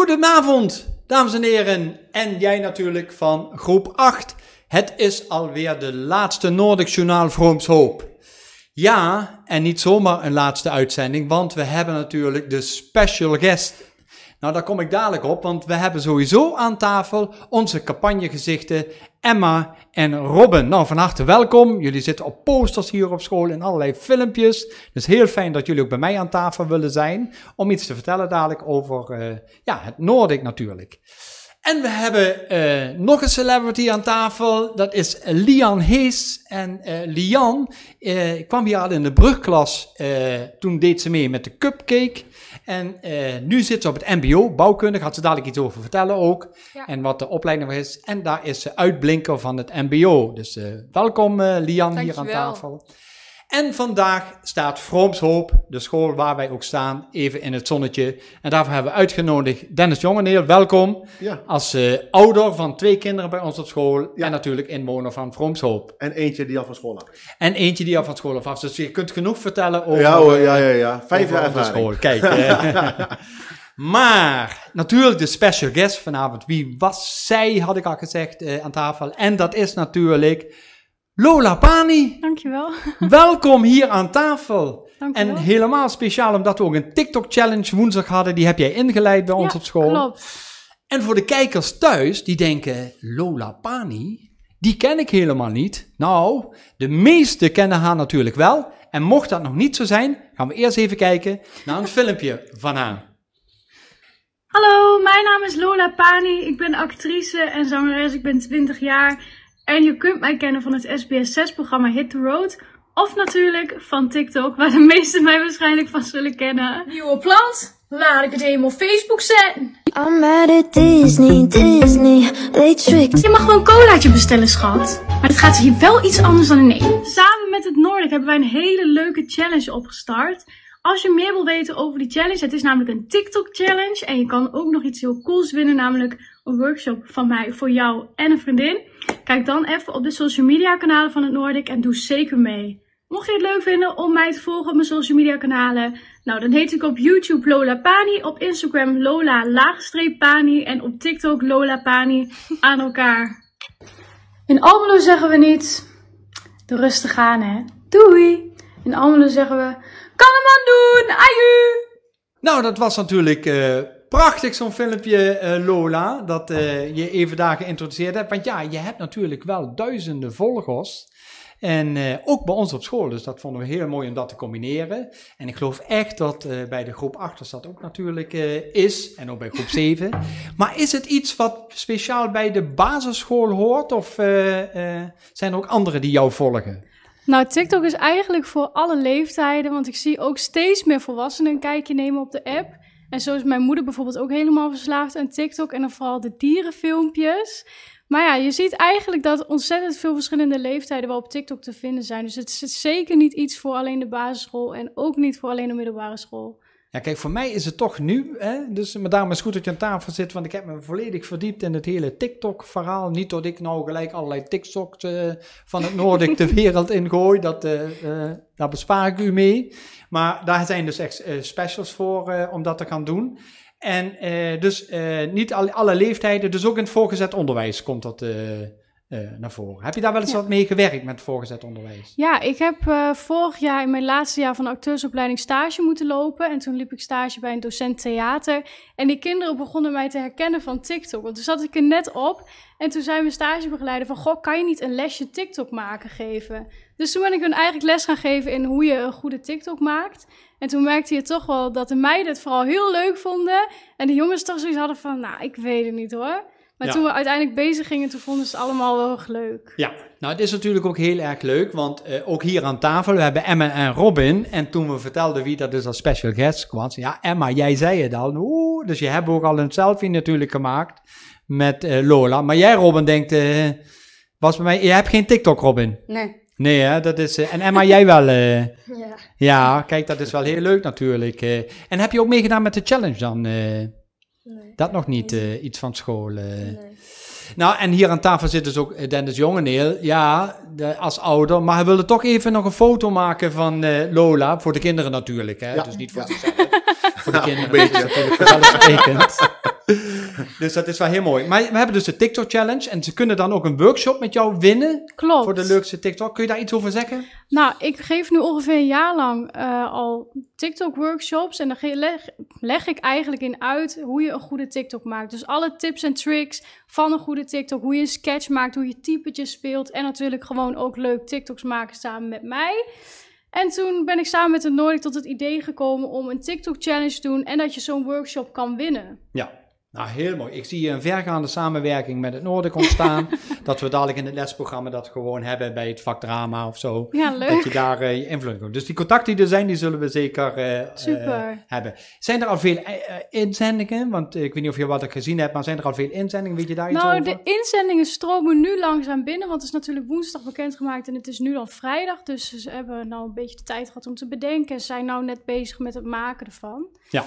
Goedenavond, dames en heren. En jij natuurlijk van groep 8. Het is alweer de laatste Noordic Journaal Vrooms Hoop. Ja, en niet zomaar een laatste uitzending, want we hebben natuurlijk de special guest nou, daar kom ik dadelijk op, want we hebben sowieso aan tafel onze campagnegezichten Emma en Robin. Nou, van harte welkom. Jullie zitten op posters hier op school en allerlei filmpjes. Dus heel fijn dat jullie ook bij mij aan tafel willen zijn om iets te vertellen dadelijk over eh, ja, het Noordic natuurlijk. En we hebben eh, nog een celebrity aan tafel. Dat is Lian Hees. En eh, Lian uh, kwam hier al in de brugklas. toen deed ze mee met de cupcake. En eh, nu zit ze op het MBO, bouwkunde, gaat ze dadelijk iets over vertellen ook. En wat de opleiding is. En daar is ze uitblinker van het MBO. Dus eh, welkom eh, Lian hier aan tafel. En vandaag staat Vroomshoop, de school waar wij ook staan, even in het zonnetje. En daarvoor hebben we uitgenodigd Dennis Jongeneel, welkom. Ja. Als eh, ouder van twee kinderen bij ons op school. Ja. En natuurlijk inwoner van Vroomshoop. En eentje die al van school af is. En eentje die al van school af is. Dus je kunt genoeg vertellen over... Ja eh, ja, ja, ja. Vijf jaar van school. Kijk. Eh. maar natuurlijk de special guest vanavond. Wie was zij, had ik al gezegd, aan tafel. En dat is natuurlijk... Lola Pani. Dankjewel. Welkom hier aan tafel. En helemaal speciaal omdat we ook een TikTok-challenge woensdag hadden. Die heb jij ingeleid bij ons op school. klopt. En voor de kijkers thuis die denken, Lola Pani, die ken ik helemaal niet. Nou, de meesten kennen haar natuurlijk wel. En mocht dat nog niet zo zijn, gaan we eerst even kijken naar een filmpje van haar. Hallo, mijn naam is Lola Pani. Ik ben actrice en zangeres. Ik ben 20 jaar. En je kunt mij kennen van het SBS6-programma Hit the Road. Of natuurlijk van TikTok, waar de meesten mij waarschijnlijk van zullen kennen. Nieuwe plant? Laat ik het helemaal op Facebook zetten. I'm at a Disney, Disney, they tricked. Je mag gewoon een colaatje bestellen, schat. Maar het gaat hier wel iets anders dan in Nederland. Samen met het Noordelijk hebben wij een hele leuke challenge opgestart. Als je meer wil weten over die challenge, het is namelijk een TikTok-challenge. En je kan ook nog iets heel cools winnen, namelijk workshop van mij voor jou en een vriendin? Kijk dan even op de social media kanalen van het Noordic en doe zeker mee. Mocht je het leuk vinden om mij te volgen op mijn social media kanalen, nou dan heet ik op YouTube Lola Pani, op Instagram Lola laagstreep Pani en op TikTok Lola Pani aan elkaar. In Almelo zeggen we niet de rustig aan hè. Doei! In Almelo zeggen we kan een man doen, aju! Nou, dat was natuurlijk... Eh, Prachtig zo'n filmpje, eh, Lola, dat eh, je even daar geïntroduceerd hebt. Want ja, je hebt natuurlijk wel duizenden volgers. En eh, ook bij ons op school. Dus dat vonden we heel mooi om dat te combineren. En ik geloof echt dat bij de groep 8 dat ook natuurlijk is. En ook bij groep 7. Maar is het iets wat speciaal bij de basisschool hoort? Of zijn er ook anderen die jou volgen? Nou, TikTok is eigenlijk voor alle leeftijden. Want ik zie ook steeds meer volwassenen een kijkje nemen op de app. En zo is mijn moeder bijvoorbeeld ook helemaal verslaafd aan TikTok en dan vooral de dierenfilmpjes. Maar ja, je ziet eigenlijk dat ontzettend veel verschillende leeftijden wel op TikTok te vinden zijn. Dus het is zeker niet iets voor alleen de basisschool en ook niet voor alleen de middelbare school. Ja, kijk, voor mij is het toch nu. Hè? Dus, maar daarom is het goed dat je aan tafel zit. Want ik heb me volledig verdiept in het hele TikTok-verhaal. Niet dat ik nou gelijk allerlei TikToks eh, van het Noordic de wereld ingooi. Dat, eh, eh, daar bespaar ik u mee. Maar daar zijn dus echt specials voor om dat te gaan doen. En dus niet alle, alle leeftijden. Dus ook in het voorgezet onderwijs komt dat eh, naar voren. Heb je daar wel eens wat mee gewerkt met voorgezet onderwijs? Ja, ik heb eh, vorig jaar in mijn laatste jaar van acteursopleiding stage moeten lopen. En toen liep ik stage bij een docent theater. En die kinderen begonnen mij te herkennen van TikTok. Want toen zat ik er net op. En toen zei mijn stagebegeleider van... Goh, kan je niet een lesje TikTok maken geven? Dus toen ben ik hun eigenlijk les gaan geven in hoe je een goede TikTok maakt. En toen merkte je toch wel dat de meiden het vooral heel leuk vonden. En de jongens toch zoiets hadden van... Nou, ik weet het niet hoor. Maar toen we uiteindelijk bezig gingen, toen vonden ze het allemaal wel erg leuk. Ja, nou het is natuurlijk ook heel erg leuk, want eh, ook hier aan tafel, we hebben Emma en Robin. En toen we vertelden wie dat dus als special guest kwam, ja Emma, jij zei het al. Oeh, dus je hebt ook al een selfie natuurlijk gemaakt met eh, Lola. Maar jij Robin denkt, eh, was bij mij, je hebt geen TikTok Robin? Nee. Nee, hè? dat is. en Emma, jij wel. ja. ja, kijk, dat is wel heel leuk natuurlijk. en heb je ook meegedaan met de challenge dan? dat nog niet, eh, iets van school. Eh. Nou, en hier aan tafel zit dus ook eh, Dennis Jongeneel. Ja, de, als ouder. Maar hij wilde toch even nog een foto maken van Lola. Voor de kinderen natuurlijk, hè? Ja. dus niet voor zichzelf. Nou, dus dat is wel heel mooi. Maar we hebben dus de TikTok Challenge. En ze kunnen dan ook een workshop met jou winnen. Klopt. Voor de leukste TikTok. Kun je daar iets over zeggen? Nou, ik geef nu ongeveer een jaar lang eh, al TikTok workshops. En dan leg, leg ik eigenlijk in uit hoe je een goede TikTok maakt. Dus alle tips en tricks van een goede TikTok. Hoe je een sketch maakt, hoe je typetjes speelt. En natuurlijk gewoon ook leuk TikToks maken samen met mij. En toen ben ik samen met de Noordic tot het idee gekomen om een TikTok-challenge te doen en dat je zo'n workshop kan winnen. Ja. Nou, heel mooi. Ik zie een vergaande samenwerking met het Noorden ontstaan. dat we dadelijk in het lesprogramma dat gewoon hebben bij het vak drama of zo. Ja, leuk. Dat je daar eh, je invloed op Dus die contacten die er zijn, die zullen we zeker hebben. Eh, eh, Super. hebben. Zijn er al veel inzendingen? Want ik weet niet of je wat ik gezien hebt, maar zijn er al veel inzendingen? Weet je daar nou, iets over? Nou, de inzendingen stromen nu langzaam binnen. Want het is natuurlijk woensdag bekendgemaakt en het is nu al vrijdag. Dus ze hebben nou een beetje de tijd gehad om te bedenken. Ze zijn nou net bezig met het maken ervan. Ja.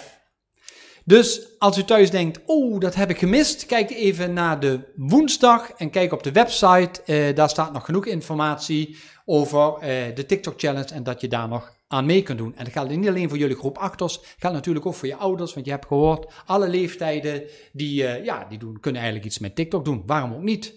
Dus als u thuis denkt, oh, dat heb ik gemist, kijk even naar de woensdag en kijk op de website. Eh, daar staat nog genoeg informatie over eh, de TikTok Challenge en dat je daar nog aan mee kunt doen. En dat geldt niet alleen voor jullie groep achters, geldt natuurlijk ook voor je ouders, want je hebt gehoord, alle leeftijden die, eh, ja, die doen, kunnen eigenlijk iets met TikTok doen. Waarom ook niet?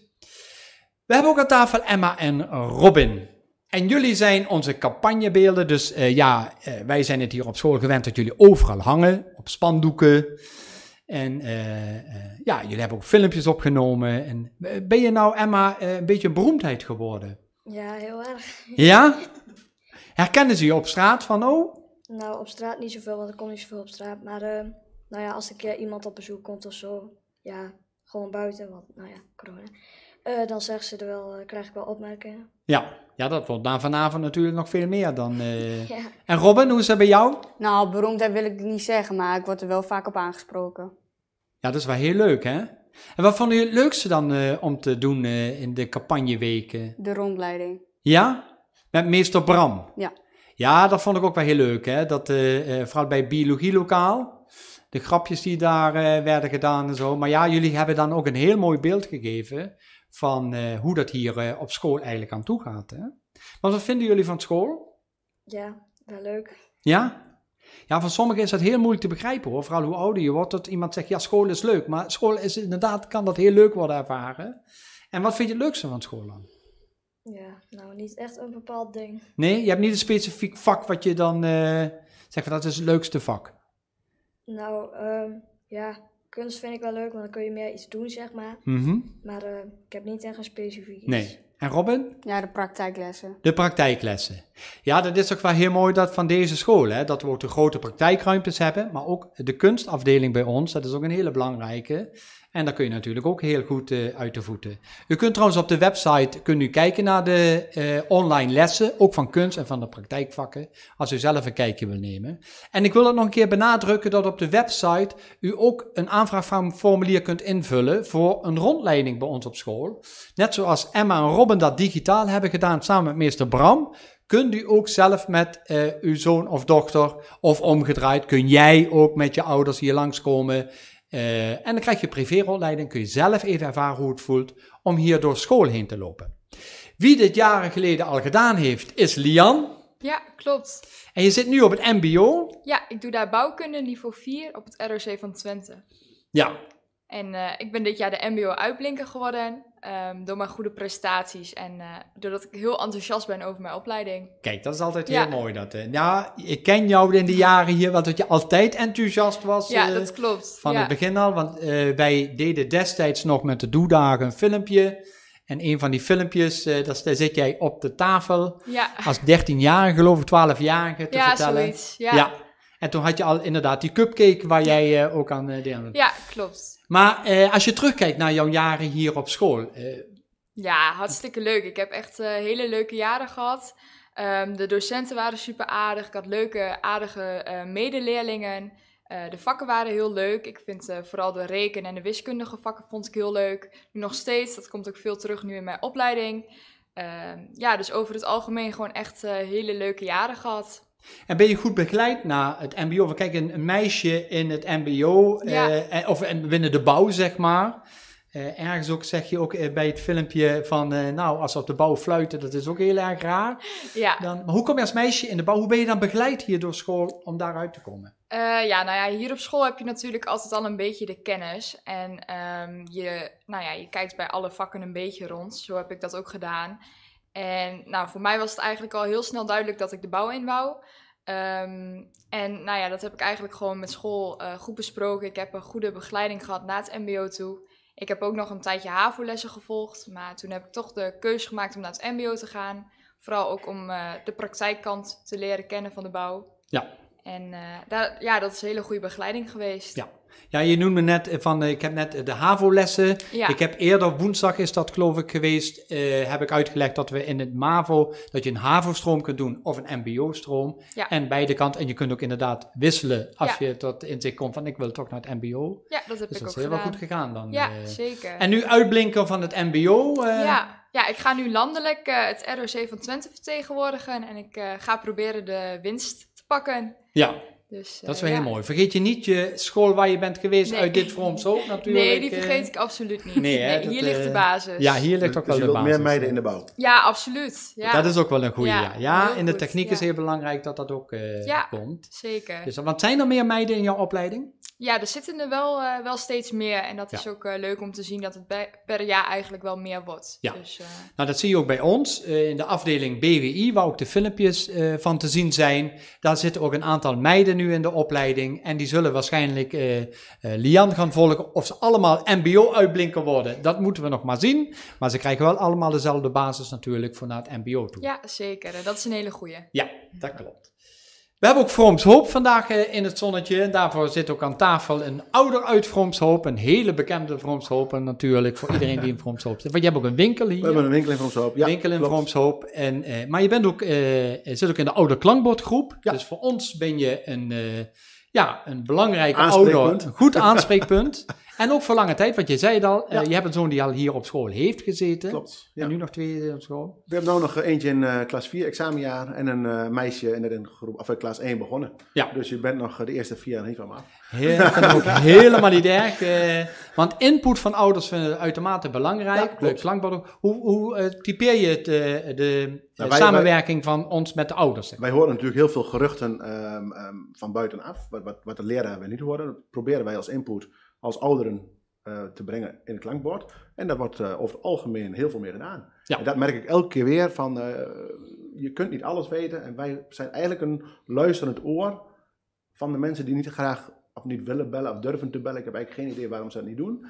We hebben ook aan tafel Emma en Robin. En jullie zijn onze campagnebeelden. Dus eh, ja, eh, wij zijn het hier op school gewend dat jullie overal hangen. Op spandoeken. En eh, ja, jullie hebben ook filmpjes opgenomen. En, ben je nou, Emma, een beetje een beroemdheid geworden? Ja, heel erg. Ja? Herkennen ze je op straat van, oh? Nou, op straat niet zoveel, want ik kom niet zoveel op straat. Maar nou ja, als ik iemand op bezoek komt of zo. Ja, gewoon buiten, want nou ja, corona. dan zeggen ze er wel, krijg ik wel opmerkingen. Ja, ja, dat wordt na vanavond natuurlijk nog veel meer dan. Eh. En Robin, hoe is het bij jou? Nou, beroemdheid wil ik niet zeggen, maar ik word er wel vaak op aangesproken. Ja, dat is wel heel leuk, hè? En wat vond je het leukste dan eh, om te doen eh, in de campagneweken? De rondleiding. Ja? Met meester Bram? Ja. Ja, dat vond ik ook wel heel leuk, hè? Dat, vooral bij Biologie Lokaal. De grapjes die daar werden gedaan en zo. Maar ja, jullie hebben dan ook een heel mooi beeld gegeven van eh, hoe dat hier eh, op school eigenlijk aan toe gaat. Hè? Maar wat vinden jullie van school? Ja, wel leuk. Ja? Ja, voor sommigen is dat heel moeilijk te begrijpen hoor. Vooral hoe ouder je wordt, dat iemand zegt, ja, school is leuk. Maar school is inderdaad, kan dat heel leuk worden ervaren. En wat vind je het leukste van school dan? Ja, nou niet echt een bepaald ding. Nee, je hebt niet een specifiek vak wat je dan, zegt eh, zeg dat is het leukste vak. Nou, um, ja, kunst vind ik wel leuk, want dan kun je meer iets doen, zeg maar. Mhm. Maar eh, ik heb niet echt een specifiek iets. Nee. En Robin? Ja, de praktijklessen. De praktijklessen. Ja, dat is ook wel heel mooi dat van deze school. Hè, dat we ook de grote praktijkruimtes hebben. Maar ook de kunstafdeling bij ons. Dat is ook een hele belangrijke. En daar kun je natuurlijk ook heel goed eh, uit de voeten. U kunt trouwens op de website kunt u kijken naar de eh, online lessen, ook van kunst en van de praktijkvakken, als u zelf een kijkje wilt nemen. En ik wil het nog een keer benadrukken dat op de website u ook een aanvraagformulier kunt invullen voor een rondleiding bij ons op school. Net zoals Emma en Robin dat digitaal hebben gedaan samen met meester Bram, kunt u ook zelf met eh, uw zoon of dochter, of omgedraaid, kun jij ook met je ouders hier langskomen eh, en dan krijg je en kun je zelf even ervaren hoe het voelt om hier door school heen te lopen. Wie dit jaren geleden al gedaan heeft, is Lian. Ja, klopt. En je zit nu op het MBO? Ja, ik doe daar bouwkunde niveau 4 op het ROC van Twente. Ja. En eh, ik ben dit jaar de MBO uitblinker geworden. Ehm, door mijn goede prestaties en eh, doordat ik heel enthousiast ben over mijn opleiding. Kijk, dat is altijd heel mooi. Dat, Ja, nou, ik ken jou in de jaren hier, want dat je altijd enthousiast was. Ja, eh, dat klopt. Van het begin al, want eh, wij deden destijds nog met de Doedagen een filmpje. En een van die filmpjes, dat, daar zit jij op de tafel. Ja. Als 13-jarige, geloof ik, 12-jarige te ja, vertellen. Zoiets, ja, Ja. En toen had je al inderdaad die cupcake waar jij ook aan deelde. Ja, klopt. Maar eh, als je terugkijkt naar jouw jaren hier op school. Uh... Ja, hartstikke leuk. Ik heb echt eh, hele leuke jaren gehad. Ehm, de docenten waren super aardig. Ik had leuke, aardige medeleerlingen. de vakken waren heel leuk. Ik vind vooral de reken- en de wiskundige vakken vond ik heel leuk. Nu nog steeds. Dat komt ook veel terug nu in mijn opleiding. Ehm, ja, dus over het algemeen gewoon echt hele leuke jaren gehad. En ben je goed begeleid naar het MBO? Kijk, kijken een meisje in het MBO, eh, of binnen de bouw, zeg maar. Eh, ergens ook zeg je ook eh, bij het filmpje van, eh, nou, als ze op de bouw fluiten, dat is ook heel erg raar. Ja. Dan, maar hoe kom je als meisje in de bouw? Hoe ben je dan begeleid hier door school om daaruit te komen? Eh, ja, nou ja, hier op school heb je natuurlijk altijd al een beetje de kennis. En ehm, je, nou ja, je kijkt bij alle vakken een beetje rond. Zo heb ik dat ook gedaan. En nou, voor mij was het eigenlijk al heel snel duidelijk dat ik de bouw in wou. Ehm, en nou ja, dat heb ik eigenlijk gewoon met school eh, goed besproken. Ik heb een goede begeleiding gehad na het mbo toe. Ik heb ook nog een tijdje HAVO-lessen gevolgd. Maar toen heb ik toch de keuze gemaakt om naar het mbo te gaan. Vooral ook om eh, de praktijkkant te leren kennen van de bouw. Ja. En eh, daar, ja, dat is een hele goede begeleiding geweest. Ja. Ja, je noemde net van, eh, ik heb net de HAVO-lessen. Ik heb eerder, woensdag is dat geloof ik geweest, eh, heb ik uitgelegd dat we in het MAVO, dat je een HAVO-stroom kunt doen of een MBO-stroom. En beide kanten. En je kunt ook inderdaad wisselen als je tot inzicht komt van, ik wil toch naar het MBO. Ja, dat heb dus dat ook is heel goed gegaan dan. Ja, eh. zeker. En nu uitblinken van het MBO. ja. Ja, ik ga nu landelijk het ROC van Twente vertegenwoordigen en ik ga proberen de winst te pakken. Ja, dus, dat is eh, wel heel mooi. Vergeet je niet je school waar je bent geweest uit dit Frans ook natuurlijk. Nee, die eh. vergeet ik absoluut niet. Nee, hier ligt de eh, basis. Ja, hier ligt ook wel de basis. meer meiden in de bouw. Ja, absoluut. Ja. Dat is ook wel een goede. Ja, in de techniek is heel belangrijk dat dat ook komt. Zeker. Dus, want zijn er meer meiden in jouw opleiding? Ja, er zitten er wel, eh, wel steeds meer. En dat is ook eh, leuk om te zien dat het per jaar eigenlijk wel meer wordt. Ja. Dus, eh, Nou, dat zie je ook bij ons in de afdeling BWI, waar ook de filmpjes van te zien zijn. Daar zitten ook een aantal meiden nu in de opleiding. En die zullen waarschijnlijk Lian gaan volgen. Of ze allemaal MBO-uitblinken worden, dat moeten we nog maar zien. Maar ze krijgen wel allemaal dezelfde basis natuurlijk voor naar het MBO toe. Ja, zeker. Dat is een hele goeie. Ja, dat klopt. We hebben ook Vroms Hoop vandaag eh, in het zonnetje. en Daarvoor zit ook aan tafel een ouder uit Vroms Hoop. Een hele bekende Vroms Hoop natuurlijk voor iedereen die in Vroms Hoop zit. Want je hebt ook een winkel hier. We hebben een winkel in Vroms Hoop, ja. Winkel in Vroms Hoop. En, eh, maar je bent ook, eh, zit ook in de oude klankbordgroep. Ja. Dus voor ons ben je een, uh, ja, een belangrijke ouder, goed aanspreekpunt. En ook voor lange tijd, want je zei het al, eh, je hebt een zoon die al hier op school heeft gezeten. Klopt. Ja. En nu nog twee eh, op school. We hebben nu nog eh, eentje in klas 4 examenjaar en een meisje net in groep, of, klas 1 begonnen. Ja. Dus je bent nog de eerste vier jaar niet van Heel, helemaal niet erg. want input van ouders vinden we uitermate belangrijk. Ja, klopt. Hoe, hoe typeer je het, de samenwerking van ons met de ouders? Wij horen natuurlijk heel veel geruchten ehm, ehm, van buitenaf, wat, wat, de leraren wil niet horen. Dat proberen wij als input als ouderen eh, te brengen in het klankbord. En daar wordt eh, over het algemeen heel veel meer gedaan. Ja. En dat merk ik elke keer weer van, eh, je kunt niet alles weten. En wij zijn eigenlijk een luisterend oor van de mensen die niet graag of niet willen bellen of durven te bellen. Ik heb eigenlijk geen idee waarom ze dat niet doen.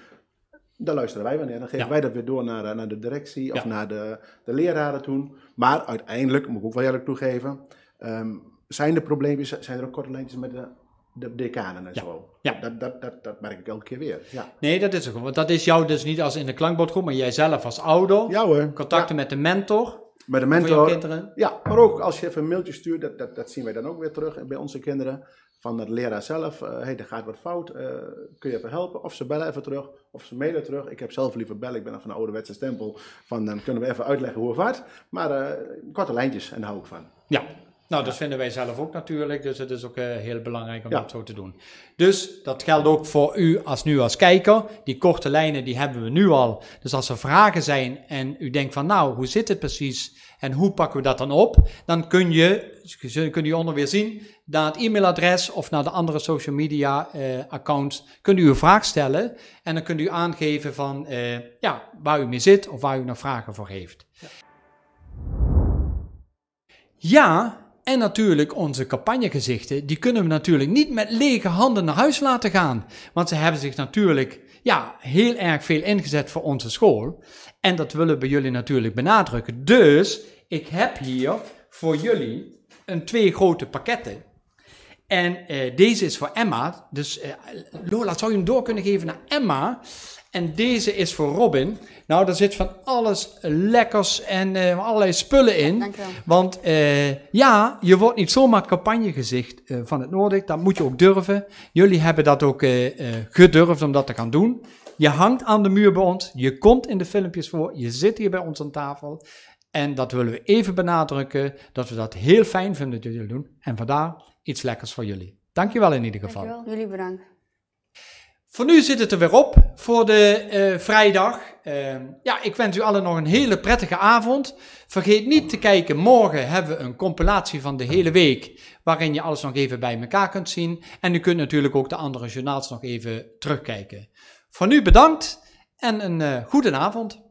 Daar luisteren wij wanneer. Dan geven wij dat weer door naar, naar de directie of naar de, de leraren toen. Maar uiteindelijk, moet ik ook wel eerlijk toegeven, ehm, zijn er probleempjes, zijn er ook korte lijntjes met de de decanen en ja. zo. Ja. Dat, dat, dat, dat, merk ik elke keer weer. Ja. Nee, dat is ook Want dat is jou dus niet als in de klankbordgroep, maar jij zelf als ouder. Ja hoor. Contacten met de mentor. Met de mentor. Ja, maar ook als je even een mailtje stuurt, dat, dat, dat zien wij dan ook weer terug bij onze kinderen. Van de leraar zelf, hé, eh, hey, er gaat wat fout, eh, kun je even helpen? Of ze bellen even terug, of ze mailen terug. Ik heb zelf liever bellen, ik ben van de ouderwetse stempel. Van dan kunnen we even uitleggen hoe het vaart. Maar eh, korte lijntjes en daar hou ik van. Ja, nou, dat vinden wij zelf ook natuurlijk. Dus het is ook eh, heel belangrijk om dat zo te doen. Dus dat geldt ook voor u als nu als kijker. Die korte lijnen die hebben we nu al. Dus als er vragen zijn en u denkt van nou, hoe zit het precies? En hoe pakken we dat dan op? Dan kun je, kun je onder weer zien, naar het e-mailadres of naar de andere social media eh, accounts, kunt u een vraag stellen. En dan kunt u aangeven van eh, ja, waar u mee zit of waar u nog vragen voor heeft. Ja, en natuurlijk onze campagnegezichten, die kunnen we natuurlijk niet met lege handen naar huis laten gaan. Want ze hebben zich natuurlijk ja, heel erg veel ingezet voor onze school. En dat willen we jullie natuurlijk benadrukken. Dus ik heb hier voor jullie een twee grote pakketten. En eh, deze is voor Emma. Dus eh, Lola, zou je hem door kunnen geven naar Emma? En deze is voor Robin. Nou, daar zit van alles lekkers en eh, allerlei spullen in. Ja, Want eh, ja, je wordt niet zomaar campagnegezicht uh, van het Noordic. Dat moet je ook durven. Jullie hebben dat ook gedurfd om dat te gaan doen. Je hangt aan de muur bij ons. Je komt in de filmpjes voor. Je zit hier bij ons aan tafel. En dat willen we even benadrukken. Dat we dat heel fijn vinden dat jullie doen. En vandaar iets lekkers voor jullie. Dankjewel in ieder geval. Dankjewel. Jullie bedankt. Voor nu zit het er weer op voor de eh, vrijdag. Ehm, ja, ik wens u allen nog een hele prettige avond. Vergeet niet te kijken, morgen hebben we een compilatie van de hele week. Waarin je alles nog even bij elkaar kunt zien. En u kunt natuurlijk ook de andere journaals nog even terugkijken. Voor nu bedankt en een uh, goede avond.